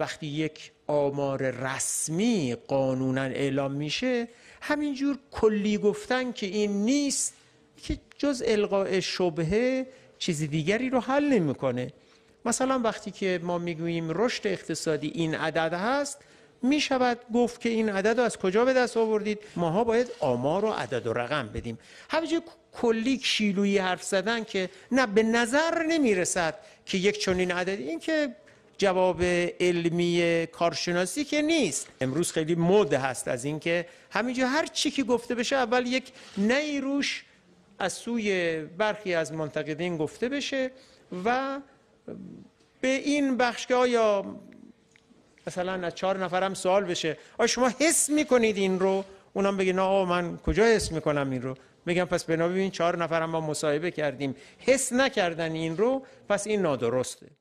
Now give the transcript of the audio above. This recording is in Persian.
وقتی یک آمار رسمی قانونا اعلام میشه همینجور کلی گفتن که این نیست که جز القاء شبهه چیز دیگری رو حل نمیکنه مثلا وقتی که ما میگوییم رشد اقتصادی این عدد هست می شود گفت که این عدد رو از کجا به دست آوردید ماها باید آمار و عدد و رقم بدیم همینجور کلی کیلویی حرف زدن که نه به نظر نمی رسد که یک چنین عددی این که جواب علمی کارشناسی که نیست امروز خیلی مد هست از اینکه همینجا هر چی که گفته بشه اول یک نیروش روش از سوی برخی از منتقدین گفته بشه و به این بخش که آیا مثلا از چهار نفرم سوال بشه آیا شما حس میکنید این رو اونم بگه نه من کجا حس میکنم این رو میگم پس بنا ببین چهار نفرم با مصاحبه کردیم حس نکردن این رو پس این نادرسته